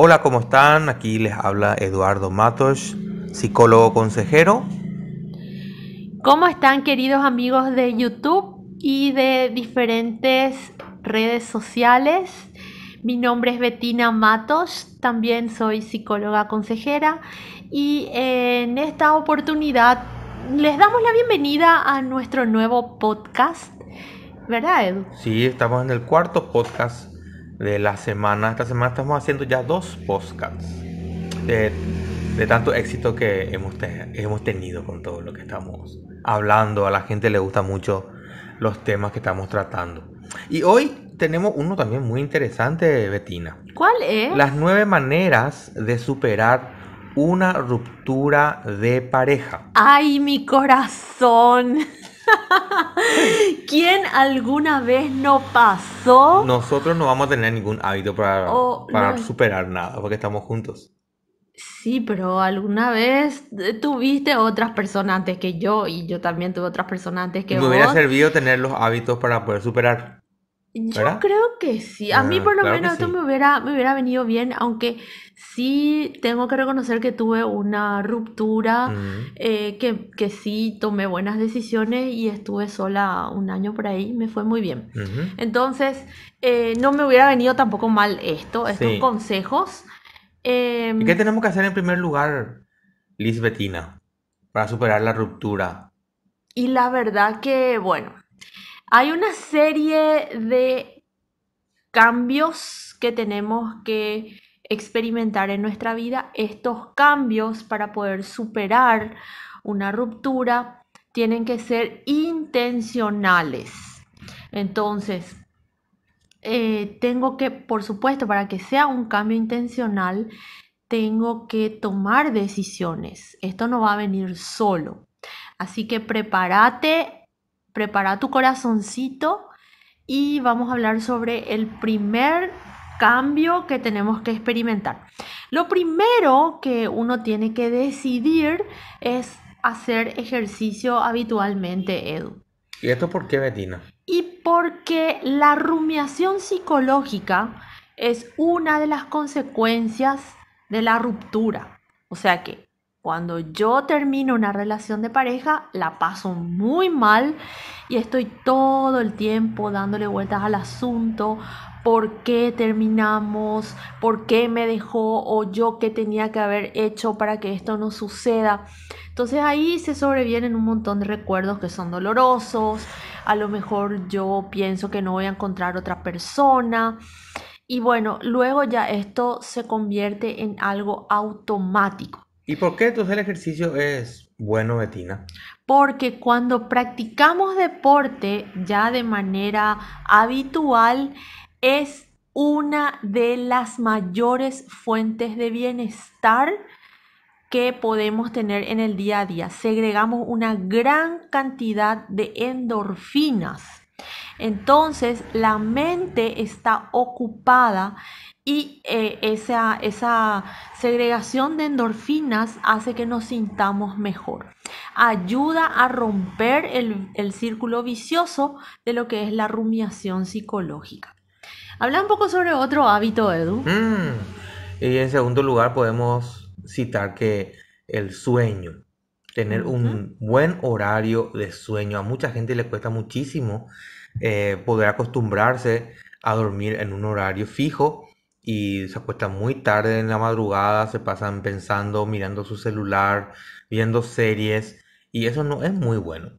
Hola, ¿cómo están? Aquí les habla Eduardo Matos, psicólogo consejero. ¿Cómo están queridos amigos de YouTube y de diferentes redes sociales? Mi nombre es Betina Matos, también soy psicóloga consejera y en esta oportunidad les damos la bienvenida a nuestro nuevo podcast, ¿verdad Edu? Sí, estamos en el cuarto podcast de la semana. Esta semana estamos haciendo ya dos podcasts. De, tanto éxito que hemos, hemos tenido con todo lo que estamos hablando. A la gente le gusta mucho los temas que estamos tratando. Y hoy tenemos uno también muy interesante, Betina. ¿Cuál es? Las nueve maneras de superar una ruptura de pareja. ¡Ay, mi corazón! ¿Quién alguna vez no pasó? Nosotros no vamos a tener ningún hábito para, para superar nada, porque estamos juntos. Sí, pero alguna vez eh, tuviste otras personas antes que yo y yo también tuve otras personas antes que vos. Me hubiera servido tener los hábitos para poder superar. Yo creo que sí. A mí ah, por lo menos esto me, hubiera, me hubiera venido bien, aunque sí tengo que reconocer que tuve una ruptura, eh, que, que, sí tomé buenas decisiones y estuve sola un año por ahí, me fue muy bien. Entonces, eh, no me hubiera venido tampoco mal esto, estos consejos. Em, ¿Y qué tenemos que hacer en primer lugar, Lisbetina para superar la ruptura? Y la verdad que, bueno, hay una serie de cambios que tenemos que experimentar en nuestra vida. Estos cambios para poder superar una ruptura tienen que ser intencionales. Entonces, eh, tengo que, por supuesto, para que sea un cambio intencional, tengo que tomar decisiones. Esto no va a venir solo. Así que prepárate prepara tu corazoncito y vamos a hablar sobre el primer cambio que tenemos que experimentar. Lo primero que uno tiene que decidir es hacer ejercicio habitualmente, Edu. ¿Y esto por qué, Betina? Y porque la rumiación psicológica es una de las consecuencias de la ruptura. O sea que cuando yo termino una relación de pareja, la paso muy mal y estoy todo el tiempo dándole vueltas al asunto. ¿Por qué terminamos? ¿Por qué me dejó? ¿O yo qué tenía que haber hecho para que esto no suceda? Entonces ahí se sobrevienen un montón de recuerdos que son dolorosos. A lo mejor yo pienso que no voy a encontrar otra persona. Y bueno, luego ya esto se convierte en algo automático. ¿Y por qué entonces el ejercicio es bueno, Betina? Porque cuando practicamos deporte ya de manera habitual es una de las mayores fuentes de bienestar que podemos tener en el día a día. Segregamos una gran cantidad de endorfinas entonces, la mente está ocupada y eh, esa, segregación de endorfinas hace que nos sintamos mejor. Ayuda a romper el, círculo vicioso de lo que es la rumiación psicológica. Habla un poco sobre otro hábito, Edu. Mm. Y en segundo lugar podemos citar que el sueño tener un buen horario de sueño. A mucha gente le cuesta muchísimo eh, poder acostumbrarse a dormir en un horario fijo y se acuestan muy tarde en la madrugada, se pasan pensando, mirando su celular, viendo series y eso no es muy bueno.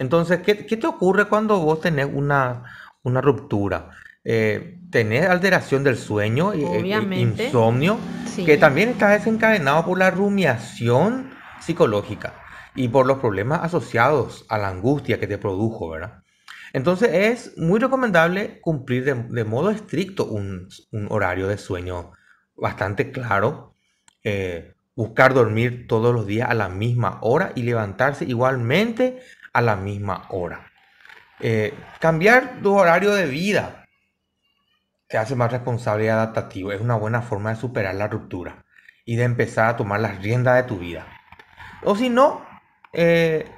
Entonces, ¿qué, te ocurre cuando vos tenés una, una ruptura? Eh, tenés alteración del sueño, y eh, eh, insomnio, que también está desencadenado por la rumiación psicológica y por los problemas asociados a la angustia que te produjo, ¿verdad? Entonces es muy recomendable cumplir de, modo estricto un, horario de sueño bastante claro, eh, buscar dormir todos los días a la misma hora y levantarse igualmente a la misma hora. Eh, cambiar tu horario de vida te hace más responsable y adaptativo. Es una buena forma de superar la ruptura y de empezar a tomar las riendas de tu vida. O si no, eh,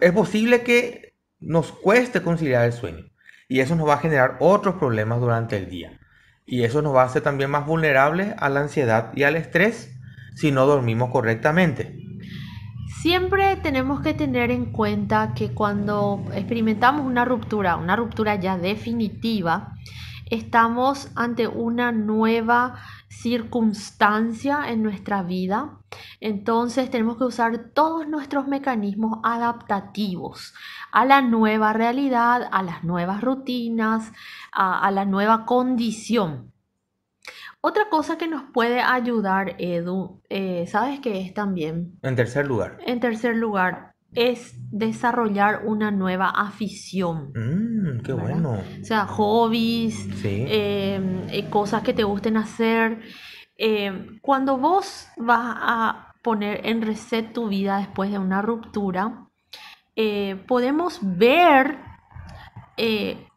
es posible que nos cueste conciliar el sueño y eso nos va a generar otros problemas durante el día y eso nos va a hacer también más vulnerables a la ansiedad y al estrés si no dormimos correctamente. Siempre tenemos que tener en cuenta que cuando experimentamos una ruptura, una ruptura ya definitiva, estamos ante una nueva circunstancia en nuestra vida. Entonces tenemos que usar todos nuestros mecanismos adaptativos a la nueva realidad, a las nuevas rutinas, a, la nueva condición. Otra cosa que nos puede ayudar, Edu, eh, ¿sabes qué es también? En tercer lugar. En tercer lugar, es desarrollar una nueva afición. Mm, qué bueno. O sea, hobbies, em, eh, cosas que te gusten hacer. Em, cuando vos vas a poner en reset tu vida después de una ruptura, eh, podemos ver eh,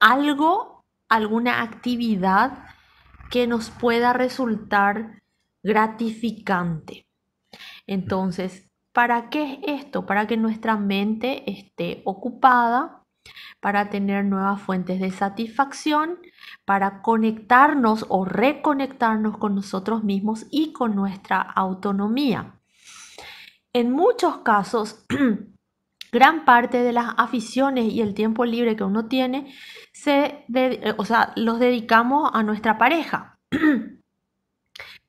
algo, alguna actividad que nos pueda resultar gratificante. Entonces, ¿Para qué es esto? Para que nuestra mente esté ocupada, para tener nuevas fuentes de satisfacción, para conectarnos o reconectarnos con nosotros mismos y con nuestra autonomía. En muchos casos, gran parte de las aficiones y el tiempo libre que uno tiene, se eh, los dedicamos a nuestra pareja.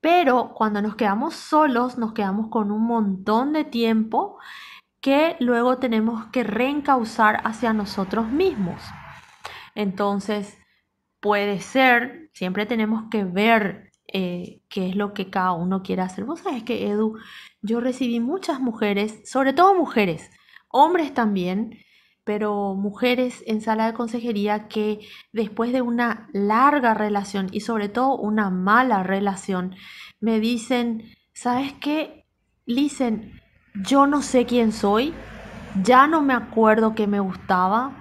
Pero cuando nos quedamos solos, nos quedamos con un montón de tiempo que luego tenemos que reencauzar hacia nosotros mismos. Entonces, puede ser, siempre tenemos que ver eh, qué es lo que cada uno quiere hacer. Vos sabés que, Edu, yo recibí muchas mujeres, sobre todo mujeres, hombres también, pero mujeres en sala de consejería que después de una larga relación y sobre todo una mala relación, me dicen, ¿sabes qué? Dicen, yo no sé quién soy, ya no me acuerdo qué me gustaba,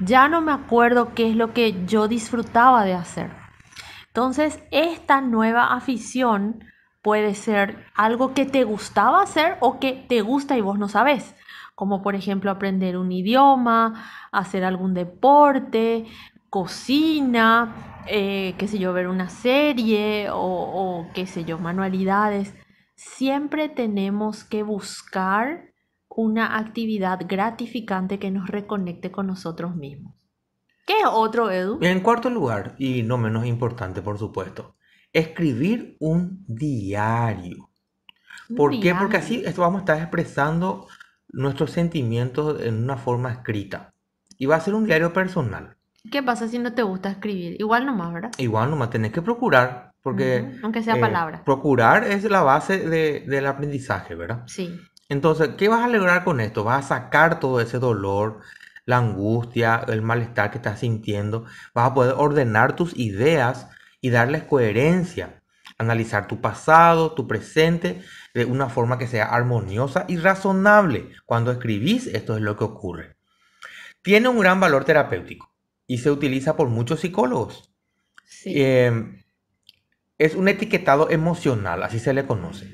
ya no me acuerdo qué es lo que yo disfrutaba de hacer. Entonces, esta nueva afición puede ser algo que te gustaba hacer o que te gusta y vos no sabes como por ejemplo aprender un idioma, hacer algún deporte, cocina, eh, qué sé yo, ver una serie o, qué sé yo, manualidades. Siempre tenemos que buscar una actividad gratificante que nos reconecte con nosotros mismos. ¿Qué es otro, Edu? En cuarto lugar, y no menos importante, por supuesto, escribir un diario. ¿Por qué? Porque así esto vamos a estar expresando nuestros sentimientos en una forma escrita. Y va a ser un diario personal. ¿Qué pasa si no te gusta escribir? Igual nomás, ¿verdad? Igual nomás, tenés que procurar, porque... Aunque sea eh, palabra. Procurar es la base del aprendizaje, ¿verdad? Sí. Entonces, ¿qué vas a lograr con esto? Vas a sacar todo ese dolor, la angustia, el malestar que estás sintiendo. Vas a poder ordenar tus ideas y darles coherencia analizar tu pasado, tu presente, de una forma que sea armoniosa y razonable. Cuando escribís, esto es lo que ocurre. Tiene un gran valor terapéutico y se utiliza por muchos psicólogos. Em, es un etiquetado emocional, así se le conoce.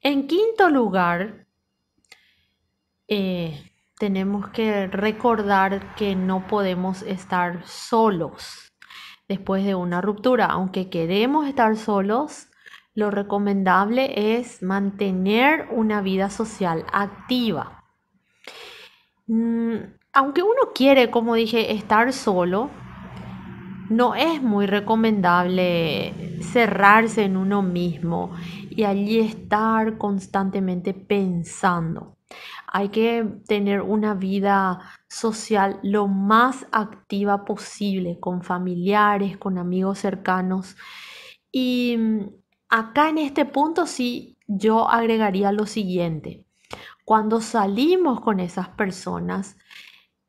En quinto lugar, eh, tenemos que recordar que no podemos estar solos después de una ruptura. Aunque queremos estar solos, lo recomendable es mantener una vida social activa. Mm, aunque uno quiere, como dije, estar solo, no es muy recomendable cerrarse en uno mismo y allí estar constantemente pensando. Hay que tener una vida social lo más activa posible con familiares, con amigos cercanos. Y mm, acá en este punto sí yo agregaría lo siguiente. Cuando salimos con esas personas,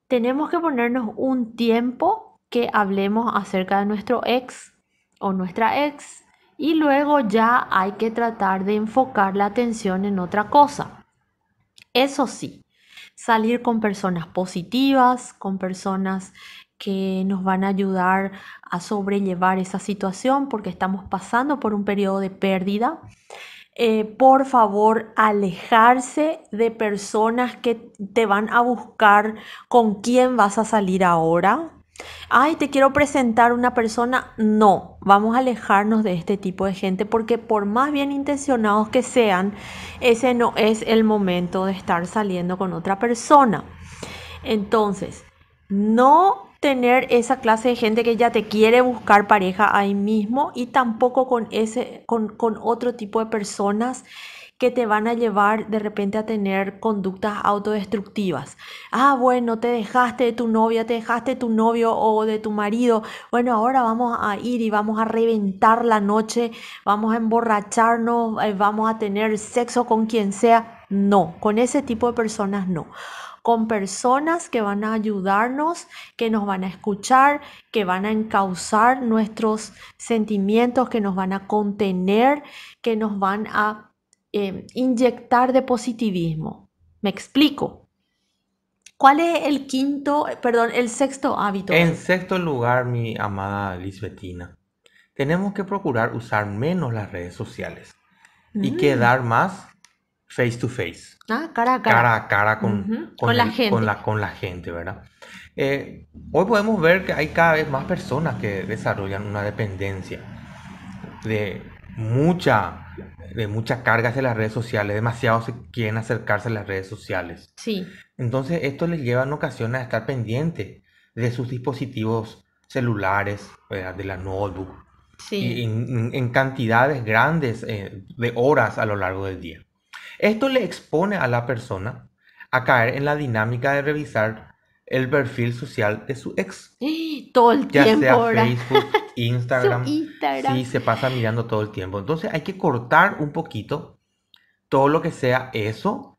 tenemos que ponernos un tiempo que hablemos acerca de nuestro ex o nuestra ex, y luego ya hay que tratar de enfocar la atención en otra cosa. Eso sí, salir con personas positivas, con personas que nos van a ayudar a sobrellevar esa situación porque estamos pasando por un periodo de pérdida. Eh, por favor, alejarse de personas que te van a buscar con quién vas a salir ahora, ay, te quiero presentar una persona. No, vamos a alejarnos de este tipo de gente porque por más bien intencionados que sean, ese no es el momento de estar saliendo con otra persona. Entonces, no tener esa clase de gente que ya te quiere buscar pareja ahí mismo y tampoco con, ese, con, con otro tipo de personas que te van a llevar de repente a tener conductas autodestructivas. Ah, bueno, te dejaste de tu novia, te dejaste de tu novio o de tu marido. Bueno, ahora vamos a ir y vamos a reventar la noche, vamos a emborracharnos, eh, vamos a tener sexo con quien sea. No, con ese tipo de personas no con personas que van a ayudarnos, que nos van a escuchar, que van a encauzar nuestros sentimientos, que nos van a contener, que nos van a Em, inyectar de positivismo. Me explico. ¿Cuál es el quinto, perdón, el sexto hábito? En sexto lugar, mi amada Lisbetina, tenemos que procurar usar menos las redes sociales y mm. quedar más face to face. Ah, cara a cara. Cara a cara con, la, gente. Con la, gente, ¿verdad? Eh, hoy podemos ver que hay cada vez más personas que desarrollan una dependencia de mucha de muchas cargas en las redes sociales, demasiado se quieren acercarse a las redes sociales. Sí. Entonces esto les lleva en ocasiones a estar pendiente de sus dispositivos celulares, de la notebook, en, cantidades grandes eh, de horas a lo largo del día. Esto le expone a la persona a caer en la dinámica de revisar el perfil social de su ex. Todo el tiempo. Ya sea Facebook, Instagram. Sí, se pasa mirando todo el tiempo. Entonces hay que cortar un poquito todo lo que sea eso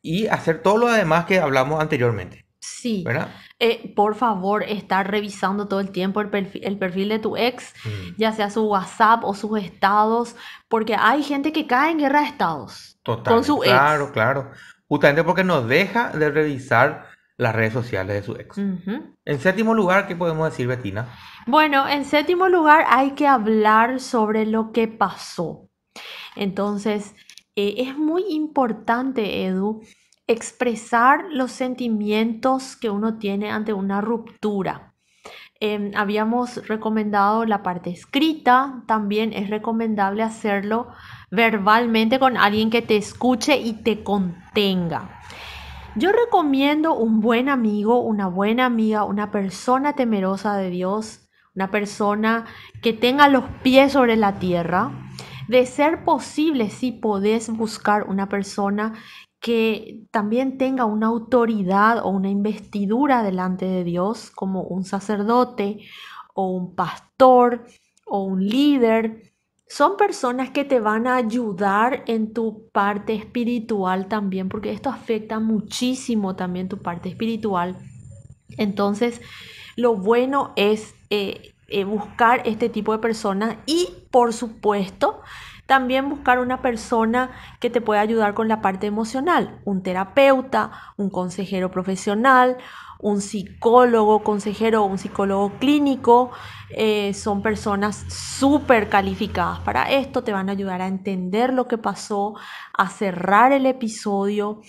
y hacer todo lo demás que hablamos anteriormente. Sí. ¿verdad? Eh, por favor, estar revisando todo el tiempo el perfil, de tu ex, mm. ya sea su WhatsApp o sus estados, porque hay gente que cae en guerra de estados. Total. Con su claro, ex. Claro, claro. Justamente porque nos deja de revisar las redes sociales de su ex. En séptimo lugar, ¿qué podemos decir, Betina? Bueno, en séptimo lugar hay que hablar sobre lo que pasó. Entonces, eh, es muy importante, Edu, expresar los sentimientos que uno tiene ante una ruptura. Em, habíamos recomendado la parte escrita, también es recomendable hacerlo verbalmente con alguien que te escuche y te contenga. Yo recomiendo un buen amigo, una buena amiga, una persona temerosa de Dios, una persona que tenga los pies sobre la tierra. De ser posible, si podés buscar una persona que también tenga una autoridad o una investidura delante de Dios, como un sacerdote o un pastor o un líder son personas que te van a ayudar en tu parte espiritual también, porque esto afecta muchísimo también tu parte espiritual. Entonces, lo bueno es eh, eh, buscar este tipo de personas y, por supuesto, también buscar una persona que te pueda ayudar con la parte emocional, un terapeuta, un consejero profesional, un psicólogo consejero o un psicólogo clínico. Eh, son personas súper calificadas para esto, te van a ayudar a entender lo que pasó, a cerrar el episodio.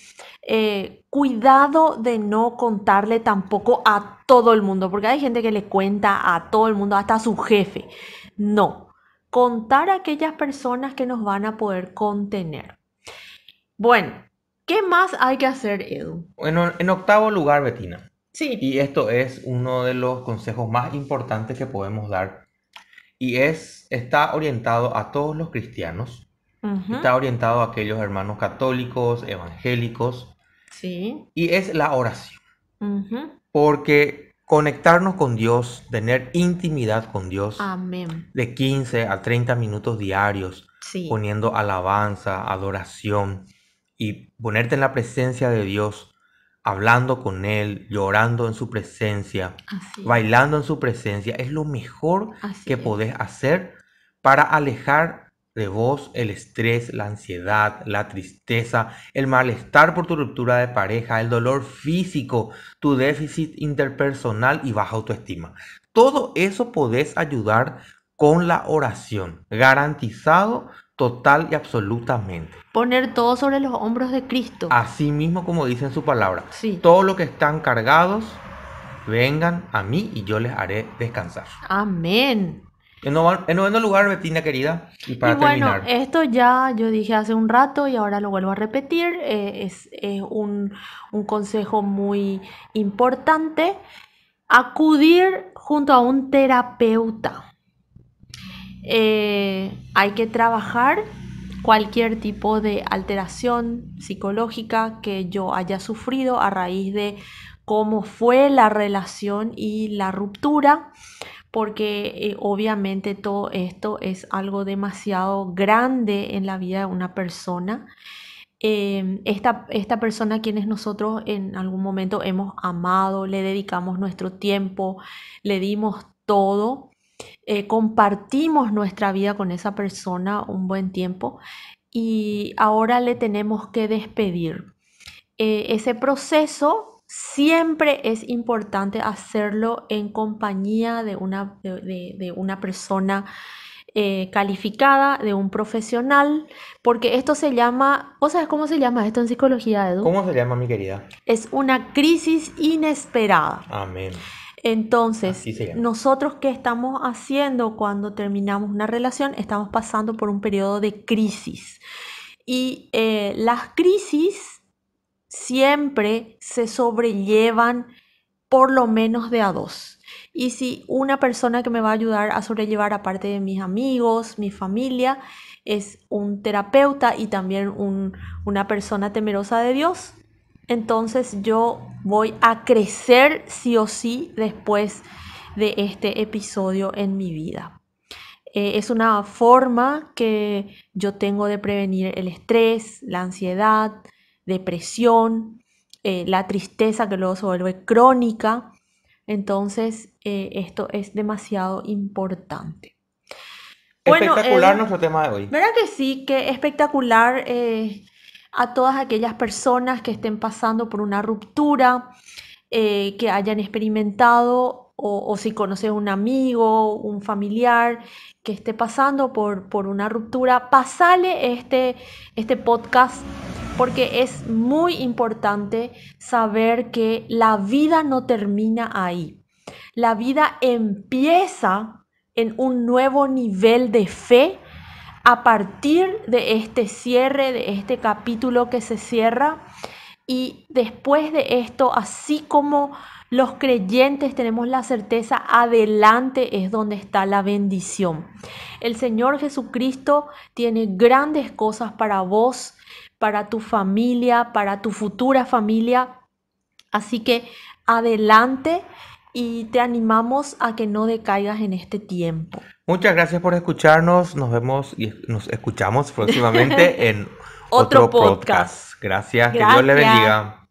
Eh, cuidado de no contarle tampoco a todo el mundo, porque hay gente que le cuenta a todo el mundo, hasta a su jefe. No, contar a aquellas personas que nos van a poder contener. Bueno, ¿qué más hay que hacer, Edu? Bueno, en octavo lugar, Betina, y esto es uno de los consejos más importantes que podemos dar. Y es, está orientado a todos los cristianos. Está orientado a aquellos hermanos católicos, evangélicos. Sí. Y es la oración. Porque conectarnos con Dios, tener intimidad con Dios. Amén. De 15 a 30 minutos diarios. Poniendo alabanza, adoración. Y ponerte en la presencia de Dios hablando con Él, llorando en su presencia, bailando en su presencia, es lo mejor que podés hacer para alejar de vos el estrés, la ansiedad, la tristeza, el malestar por tu ruptura de pareja, el dolor físico, tu déficit interpersonal y baja autoestima. Todo eso podés ayudar con la oración, garantizado total y absolutamente. Poner todo sobre los hombros de Cristo. Así mismo como dice en su palabra. Sí. Todo lo que están cargados, vengan a mí y yo les haré descansar. Amén. En noveno lugar, Betina querida, y para bueno, esto ya yo dije hace un rato y ahora lo vuelvo a repetir. Eh, es, un consejo muy importante. Acudir junto a un terapeuta. Eh, hay que trabajar cualquier tipo de alteración psicológica que yo haya sufrido a raíz de cómo fue la relación y la ruptura, porque eh, obviamente todo esto es algo demasiado grande en la vida de una persona. Em, esta, esta persona quienes nosotros en algún momento hemos amado, le dedicamos nuestro tiempo, le dimos todo eh, compartimos nuestra vida con esa persona un buen tiempo y ahora le tenemos que despedir. Eh, ese proceso siempre es importante hacerlo en compañía de una, de, una persona eh, calificada, de un profesional, porque esto se llama, o sabes cómo se llama esto en psicología, Edu? ¿Cómo se llama, mi querida? Es una crisis inesperada. Amén. Entonces, nosotros qué estamos haciendo cuando terminamos una relación? Estamos pasando por un periodo de crisis. Y eh, las crisis siempre se sobrellevan por lo menos de a dos. Y si una persona que me va a ayudar a sobrellevar, aparte de mis amigos, mi familia, es un terapeuta y también una persona temerosa de Dios, entonces yo voy a crecer sí o sí después de este episodio en mi vida. Eh, es una forma que yo tengo de prevenir el estrés, la ansiedad, depresión, eh, la tristeza que luego se vuelve crónica. Entonces, eh, esto es demasiado importante. Espectacular nuestro tema de hoy. ¿Verdad que sí? Que espectacular a todas aquellas personas que estén pasando por una ruptura, eh, que hayan experimentado o, si conoces un amigo, un familiar que esté pasando por, por una ruptura, pasale este, este podcast porque es muy importante saber que la vida no termina ahí. La vida empieza en un nuevo nivel de fe a partir de este cierre, de este capítulo que se cierra. Y después de esto, así como los creyentes tenemos la certeza, adelante es donde está la bendición. El Señor Jesucristo tiene grandes cosas para vos, para tu familia, para tu futura familia. Así que adelante y te animamos a que no decaigas en este tiempo. Muchas gracias por escucharnos. Nos vemos y nos escuchamos próximamente en otro, podcast. gracias. Que Dios le bendiga.